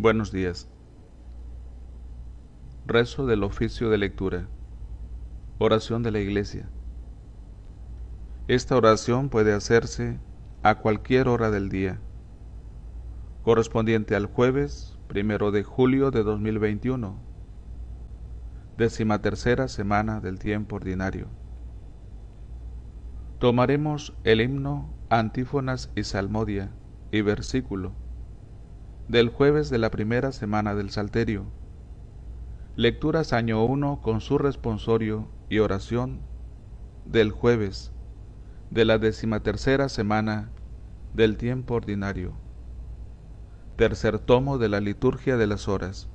Buenos días. Rezo del oficio de lectura. Oración de la iglesia. Esta oración puede hacerse a cualquier hora del día, correspondiente al jueves primero de julio de 2021, décima semana del tiempo ordinario. Tomaremos el himno, antífonas y salmodia y versículo del jueves de la primera semana del Salterio. Lecturas año 1 con su responsorio y oración del jueves de la decimatercera semana del tiempo ordinario. Tercer tomo de la liturgia de las horas.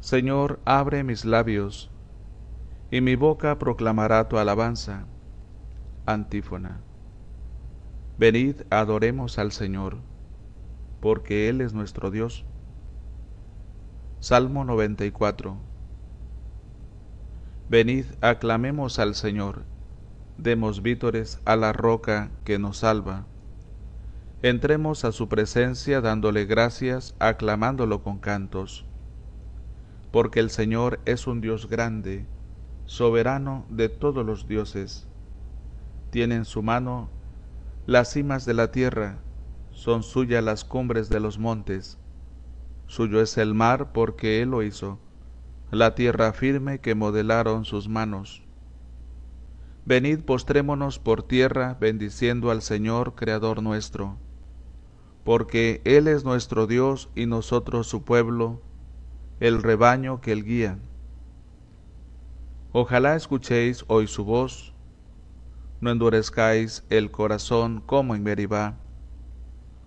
Señor, abre mis labios, y mi boca proclamará tu alabanza. Antífona. Venid, adoremos al Señor porque Él es nuestro Dios. Salmo 94 Venid, aclamemos al Señor, demos vítores a la roca que nos salva. Entremos a su presencia dándole gracias, aclamándolo con cantos. Porque el Señor es un Dios grande, soberano de todos los dioses. Tiene en su mano las cimas de la tierra, son suyas las cumbres de los montes. Suyo es el mar porque Él lo hizo, la tierra firme que modelaron sus manos. Venid, postrémonos por tierra, bendiciendo al Señor, Creador nuestro, porque Él es nuestro Dios y nosotros su pueblo, el rebaño que Él guía. Ojalá escuchéis hoy su voz, no endurezcáis el corazón como en Meribá,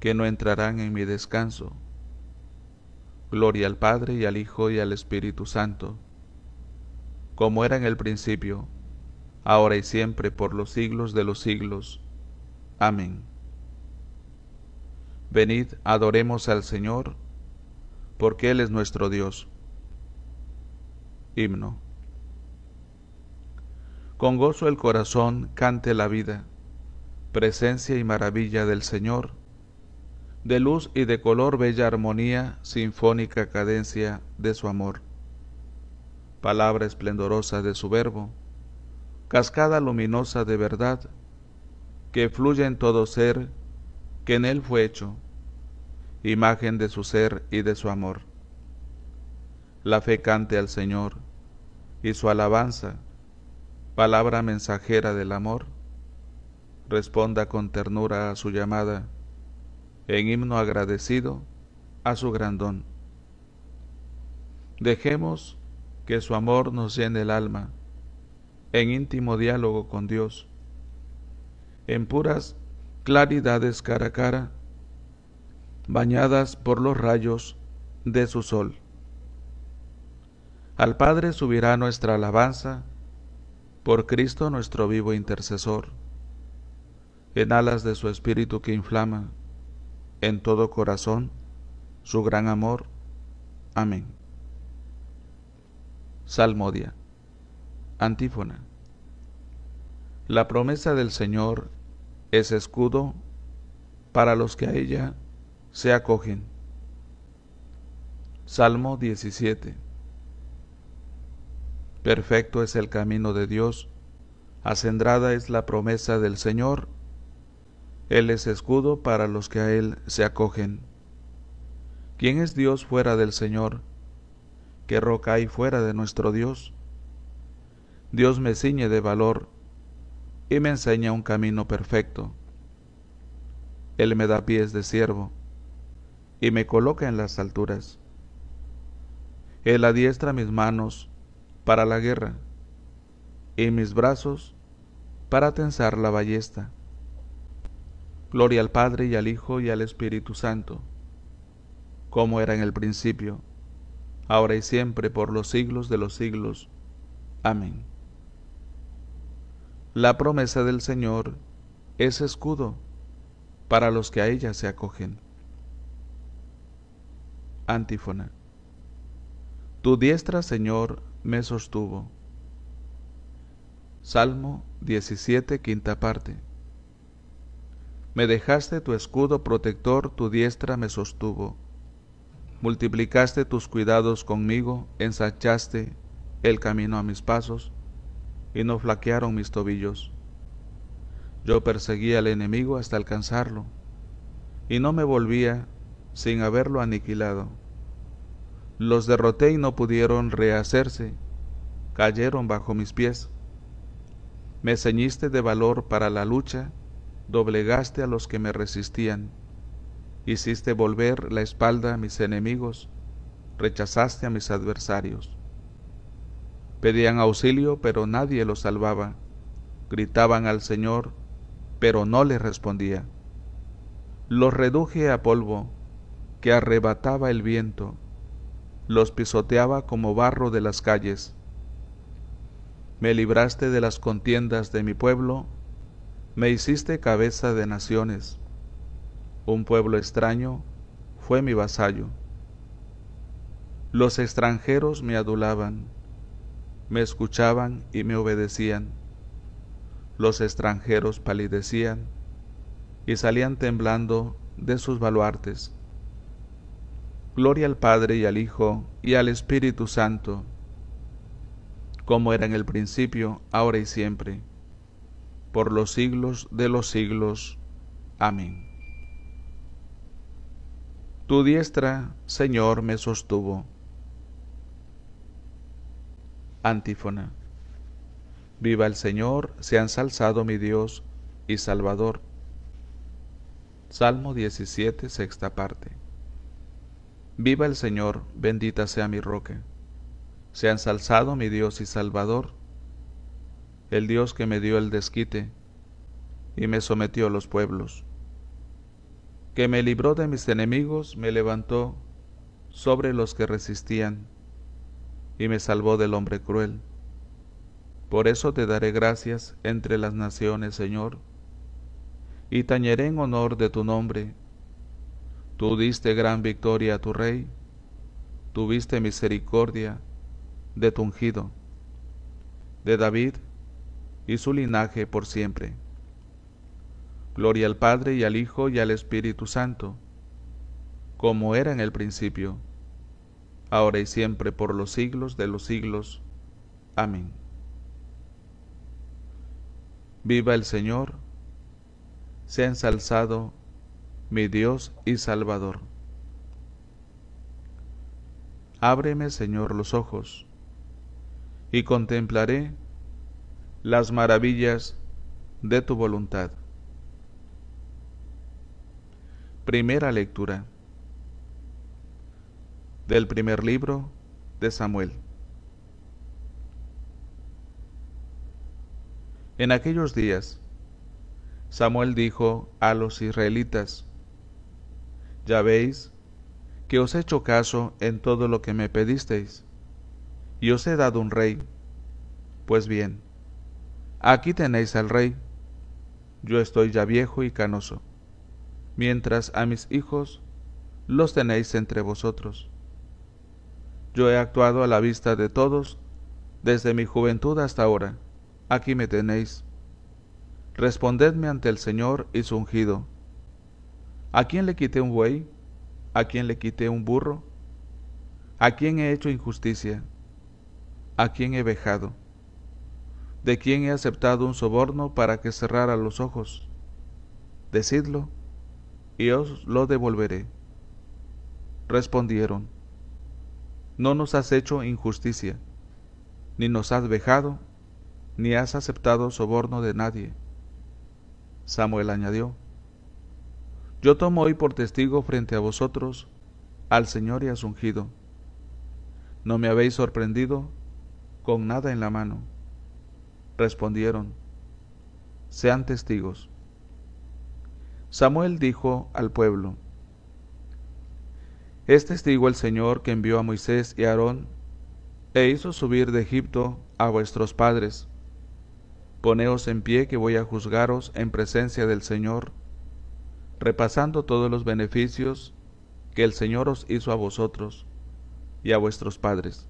que no entrarán en mi descanso. Gloria al Padre y al Hijo y al Espíritu Santo, como era en el principio, ahora y siempre, por los siglos de los siglos. Amén. Venid, adoremos al Señor, porque Él es nuestro Dios. Himno. Con gozo el corazón cante la vida, presencia y maravilla del Señor de luz y de color bella armonía, sinfónica cadencia de su amor. Palabra esplendorosa de su verbo, cascada luminosa de verdad, que fluye en todo ser, que en él fue hecho, imagen de su ser y de su amor. La fe cante al Señor, y su alabanza, palabra mensajera del amor, responda con ternura a su llamada, en himno agradecido a su grandón. Dejemos que su amor nos llene el alma, en íntimo diálogo con Dios, en puras claridades cara a cara, bañadas por los rayos de su sol. Al Padre subirá nuestra alabanza, por Cristo nuestro vivo intercesor, en alas de su espíritu que inflama en todo corazón su gran amor. Amén. Salmodia. Antífona. La promesa del Señor es escudo para los que a ella se acogen. Salmo 17. Perfecto es el camino de Dios, acendrada es la promesa del Señor él es escudo para los que a Él se acogen. ¿Quién es Dios fuera del Señor? ¿Qué roca hay fuera de nuestro Dios? Dios me ciñe de valor y me enseña un camino perfecto. Él me da pies de siervo y me coloca en las alturas. Él adiestra mis manos para la guerra y mis brazos para tensar la ballesta. Gloria al Padre y al Hijo y al Espíritu Santo, como era en el principio, ahora y siempre, por los siglos de los siglos. Amén. La promesa del Señor es escudo para los que a ella se acogen. Antífona. Tu diestra, Señor, me sostuvo. Salmo 17, quinta parte. Me dejaste tu escudo protector, tu diestra me sostuvo. Multiplicaste tus cuidados conmigo, ensanchaste el camino a mis pasos, y no flaquearon mis tobillos. Yo perseguí al enemigo hasta alcanzarlo, y no me volvía sin haberlo aniquilado. Los derroté y no pudieron rehacerse, cayeron bajo mis pies. Me ceñiste de valor para la lucha, doblegaste a los que me resistían, hiciste volver la espalda a mis enemigos, rechazaste a mis adversarios. Pedían auxilio, pero nadie los salvaba. Gritaban al Señor, pero no le respondía. Los reduje a polvo, que arrebataba el viento, los pisoteaba como barro de las calles. Me libraste de las contiendas de mi pueblo, me hiciste cabeza de naciones, un pueblo extraño fue mi vasallo. Los extranjeros me adulaban, me escuchaban y me obedecían. Los extranjeros palidecían y salían temblando de sus baluartes. Gloria al Padre y al Hijo y al Espíritu Santo, como era en el principio, ahora y siempre por los siglos de los siglos. Amén. Tu diestra, Señor, me sostuvo. Antífona. Viva el Señor, se ha ensalzado mi Dios y Salvador. Salmo 17, sexta parte. Viva el Señor, bendita sea mi roca. Se ha ensalzado mi Dios y Salvador el Dios que me dio el desquite y me sometió a los pueblos, que me libró de mis enemigos, me levantó sobre los que resistían y me salvó del hombre cruel. Por eso te daré gracias entre las naciones, Señor, y tañeré en honor de tu nombre. Tú diste gran victoria a tu rey, tuviste misericordia de tu ungido, de David, y su linaje por siempre. Gloria al Padre y al Hijo y al Espíritu Santo, como era en el principio, ahora y siempre por los siglos de los siglos. Amén. Viva el Señor, sea ensalzado mi Dios y Salvador. Ábreme, Señor, los ojos, y contemplaré las maravillas de tu voluntad. Primera lectura del primer libro de Samuel. En aquellos días, Samuel dijo a los israelitas, Ya veis que os he hecho caso en todo lo que me pedisteis, y os he dado un rey. Pues bien, Aquí tenéis al rey. Yo estoy ya viejo y canoso, mientras a mis hijos los tenéis entre vosotros. Yo he actuado a la vista de todos, desde mi juventud hasta ahora. Aquí me tenéis. Respondedme ante el Señor y su ungido. ¿A quién le quité un buey? ¿A quién le quité un burro? ¿A quién he hecho injusticia? ¿A quién he vejado? de quien he aceptado un soborno para que cerrara los ojos. Decidlo, y os lo devolveré. Respondieron, No nos has hecho injusticia, ni nos has vejado, ni has aceptado soborno de nadie. Samuel añadió, Yo tomo hoy por testigo frente a vosotros al Señor y a su ungido. No me habéis sorprendido con nada en la mano. Respondieron, sean testigos. Samuel dijo al pueblo, es testigo el Señor que envió a Moisés y a Aarón e hizo subir de Egipto a vuestros padres. Poneos en pie que voy a juzgaros en presencia del Señor, repasando todos los beneficios que el Señor os hizo a vosotros y a vuestros padres.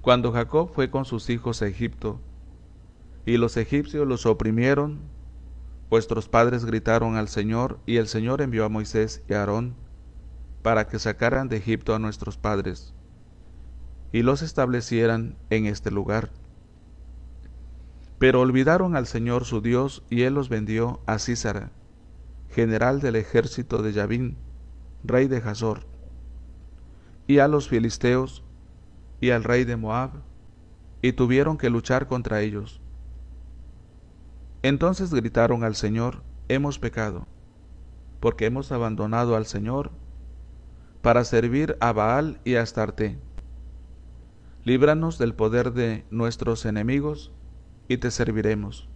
Cuando Jacob fue con sus hijos a Egipto, y los egipcios los oprimieron, vuestros padres gritaron al Señor, y el Señor envió a Moisés y a Aarón para que sacaran de Egipto a nuestros padres, y los establecieran en este lugar. Pero olvidaron al Señor su Dios, y él los vendió a Císara, general del ejército de Yavín, rey de Hazor, y a los filisteos, y al rey de Moab, y tuvieron que luchar contra ellos. Entonces gritaron al Señor, hemos pecado, porque hemos abandonado al Señor para servir a Baal y a Astarte. Líbranos del poder de nuestros enemigos, y te serviremos.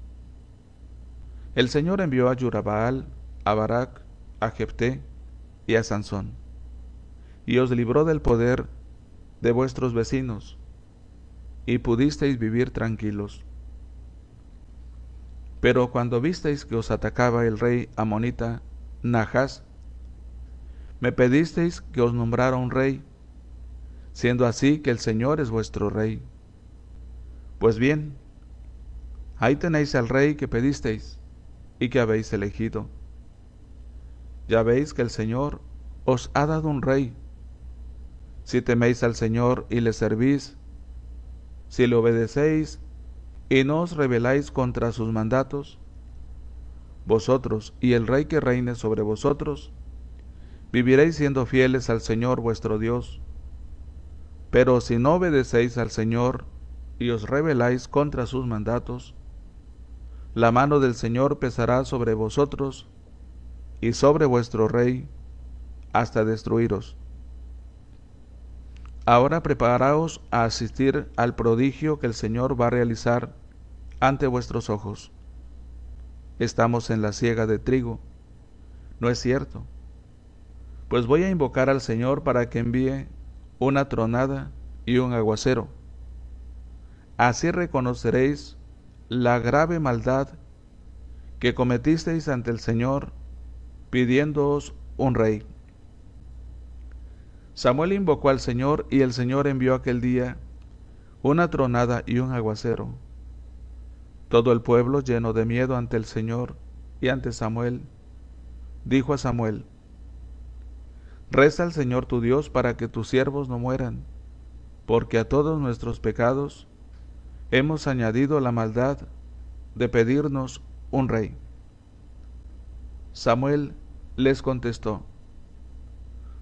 El Señor envió a Yurabaal, a Barak, a Jepté y a Sansón, y os libró del poder de vuestros vecinos, y pudisteis vivir tranquilos. Pero cuando visteis que os atacaba el rey amonita Nahas, me pedisteis que os nombrara un rey, siendo así que el Señor es vuestro rey. Pues bien, ahí tenéis al rey que pedisteis y que habéis elegido. Ya veis que el Señor os ha dado un rey si teméis al Señor y le servís, si le obedecéis y no os rebeláis contra sus mandatos, vosotros y el Rey que reine sobre vosotros, viviréis siendo fieles al Señor vuestro Dios. Pero si no obedecéis al Señor y os rebeláis contra sus mandatos, la mano del Señor pesará sobre vosotros y sobre vuestro Rey hasta destruiros. Ahora preparaos a asistir al prodigio que el Señor va a realizar ante vuestros ojos. Estamos en la siega de trigo. No es cierto. Pues voy a invocar al Señor para que envíe una tronada y un aguacero. Así reconoceréis la grave maldad que cometisteis ante el Señor pidiéndoos un rey. Samuel invocó al Señor y el Señor envió aquel día una tronada y un aguacero. Todo el pueblo, lleno de miedo ante el Señor y ante Samuel, dijo a Samuel, Reza al Señor tu Dios para que tus siervos no mueran, porque a todos nuestros pecados hemos añadido la maldad de pedirnos un rey. Samuel les contestó,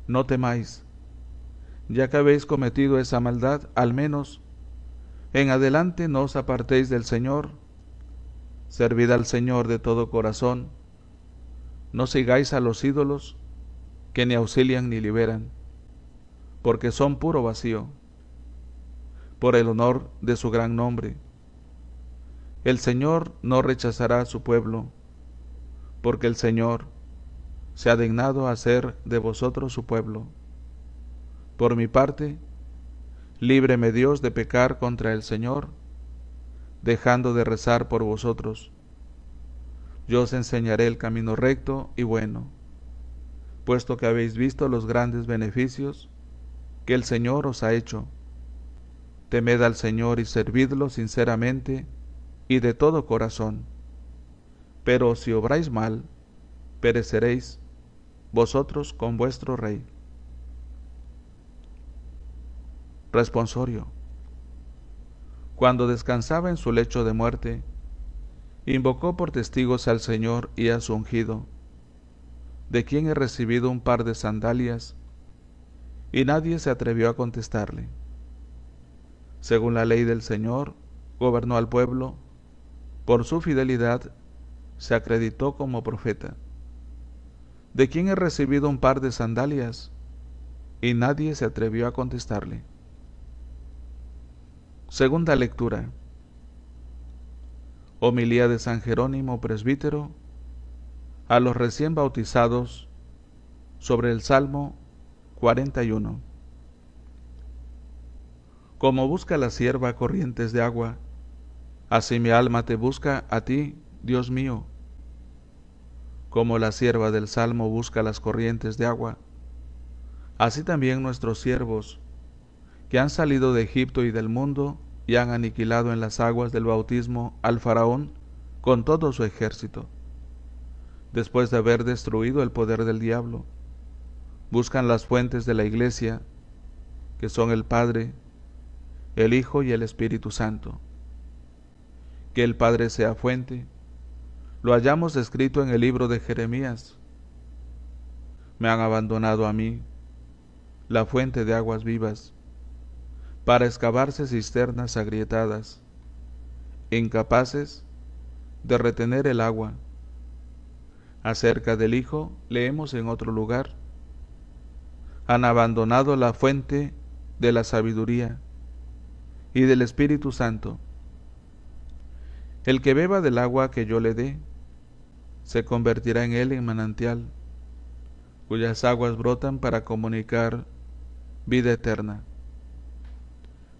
No temáis, ya que habéis cometido esa maldad, al menos en adelante no os apartéis del Señor, servid al Señor de todo corazón, no sigáis a los ídolos que ni auxilian ni liberan, porque son puro vacío, por el honor de su gran nombre. El Señor no rechazará a su pueblo, porque el Señor se ha dignado a hacer de vosotros su pueblo. Por mi parte, líbreme Dios de pecar contra el Señor, dejando de rezar por vosotros. Yo os enseñaré el camino recto y bueno, puesto que habéis visto los grandes beneficios que el Señor os ha hecho. Temed al Señor y servidlo sinceramente y de todo corazón. Pero si obráis mal, pereceréis vosotros con vuestro Rey. responsorio. Cuando descansaba en su lecho de muerte, invocó por testigos al Señor y a su ungido, de quien he recibido un par de sandalias, y nadie se atrevió a contestarle. Según la ley del Señor, gobernó al pueblo, por su fidelidad se acreditó como profeta, de quien he recibido un par de sandalias, y nadie se atrevió a contestarle. Segunda lectura. Homilía de San Jerónimo Presbítero a los recién bautizados sobre el Salmo 41. Como busca la sierva corrientes de agua, así mi alma te busca a ti, Dios mío. Como la sierva del Salmo busca las corrientes de agua, así también nuestros siervos que han salido de Egipto y del mundo y han aniquilado en las aguas del bautismo al faraón con todo su ejército, después de haber destruido el poder del diablo. Buscan las fuentes de la iglesia, que son el Padre, el Hijo y el Espíritu Santo. Que el Padre sea fuente, lo hallamos escrito en el libro de Jeremías. Me han abandonado a mí, la fuente de aguas vivas para excavarse cisternas agrietadas, incapaces de retener el agua. Acerca del Hijo leemos en otro lugar, han abandonado la fuente de la sabiduría y del Espíritu Santo. El que beba del agua que yo le dé, se convertirá en él en manantial, cuyas aguas brotan para comunicar vida eterna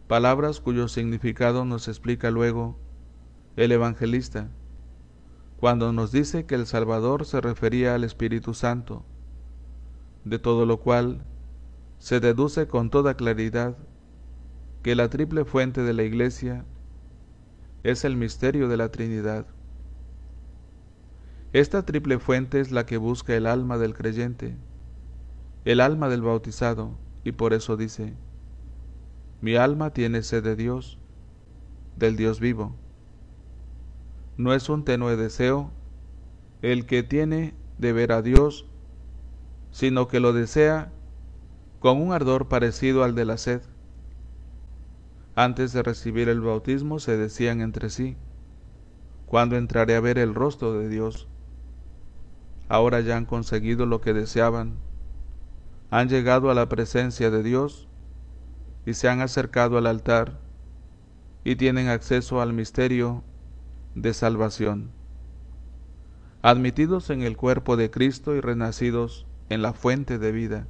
palabras cuyo significado nos explica luego el evangelista, cuando nos dice que el Salvador se refería al Espíritu Santo, de todo lo cual se deduce con toda claridad que la triple fuente de la Iglesia es el misterio de la Trinidad. Esta triple fuente es la que busca el alma del creyente, el alma del bautizado, y por eso dice, mi alma tiene sed de Dios, del Dios vivo. No es un tenue deseo el que tiene de ver a Dios, sino que lo desea con un ardor parecido al de la sed. Antes de recibir el bautismo se decían entre sí, ¿cuándo entraré a ver el rostro de Dios? Ahora ya han conseguido lo que deseaban, han llegado a la presencia de Dios y se han acercado al altar y tienen acceso al misterio de salvación. Admitidos en el cuerpo de Cristo y renacidos en la fuente de vida,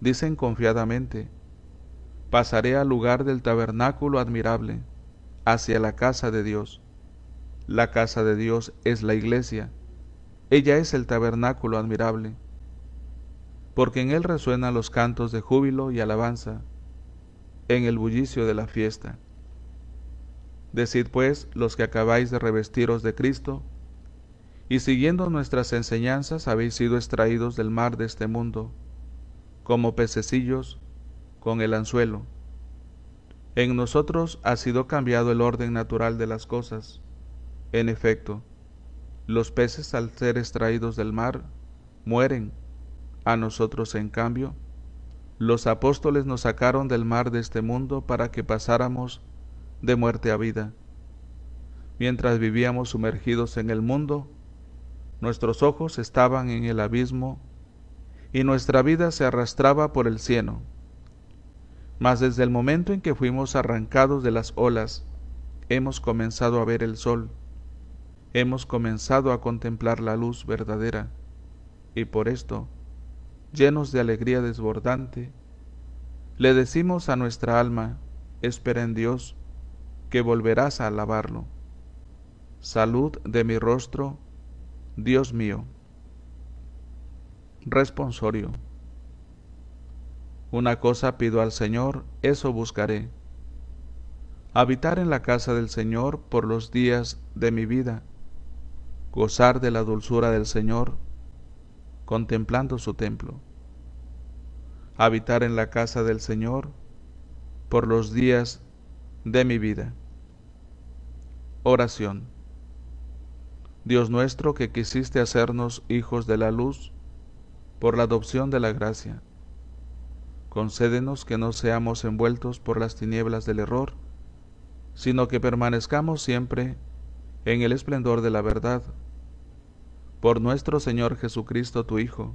dicen confiadamente, pasaré al lugar del tabernáculo admirable, hacia la casa de Dios. La casa de Dios es la iglesia, ella es el tabernáculo admirable, porque en él resuenan los cantos de júbilo y alabanza en el bullicio de la fiesta. Decid pues los que acabáis de revestiros de Cristo, y siguiendo nuestras enseñanzas habéis sido extraídos del mar de este mundo, como pececillos con el anzuelo. En nosotros ha sido cambiado el orden natural de las cosas. En efecto, los peces al ser extraídos del mar mueren, a nosotros en cambio los apóstoles nos sacaron del mar de este mundo para que pasáramos de muerte a vida. Mientras vivíamos sumergidos en el mundo, nuestros ojos estaban en el abismo y nuestra vida se arrastraba por el cielo. Mas desde el momento en que fuimos arrancados de las olas, hemos comenzado a ver el sol, hemos comenzado a contemplar la luz verdadera, y por esto llenos de alegría desbordante, le decimos a nuestra alma, espera en Dios, que volverás a alabarlo. Salud de mi rostro, Dios mío. Responsorio. Una cosa pido al Señor, eso buscaré. Habitar en la casa del Señor por los días de mi vida, gozar de la dulzura del Señor, contemplando su templo habitar en la casa del Señor por los días de mi vida. Oración. Dios nuestro que quisiste hacernos hijos de la luz por la adopción de la gracia, concédenos que no seamos envueltos por las tinieblas del error, sino que permanezcamos siempre en el esplendor de la verdad. Por nuestro Señor Jesucristo, tu Hijo,